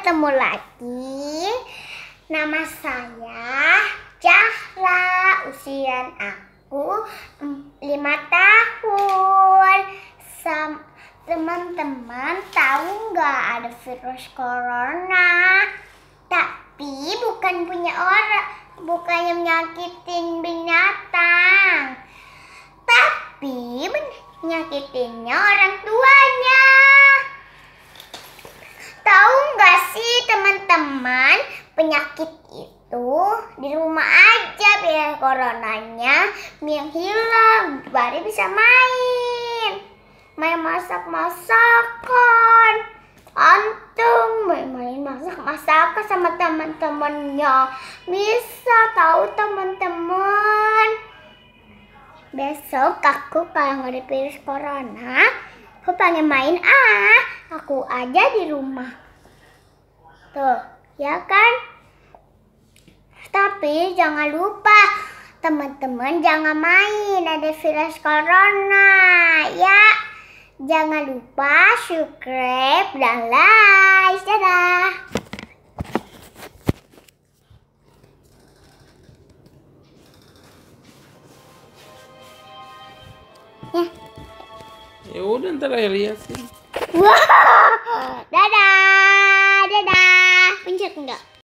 ketemu lagi. Nama saya Jahra, usia aku 5 tahun. Teman-teman tahu nggak ada virus corona? Tapi bukan punya orang, bukan yang nyakitin binatang. Tapi menyakitinnya orang tuanya. penyakit itu di rumah aja biar coronanya yang hilang baru bisa main main masak masakan antum main main masak masakan sama teman-temannya bisa tahu teman-teman besok aku kalau nggak virus corona aku pengen main ah aku aja di rumah tuh ya kan tapi jangan lupa teman-teman jangan main ada virus corona ya. Jangan lupa subscribe dan like. Dadah. Ya. ya udah ntar lihat sih. Wow. Dadah.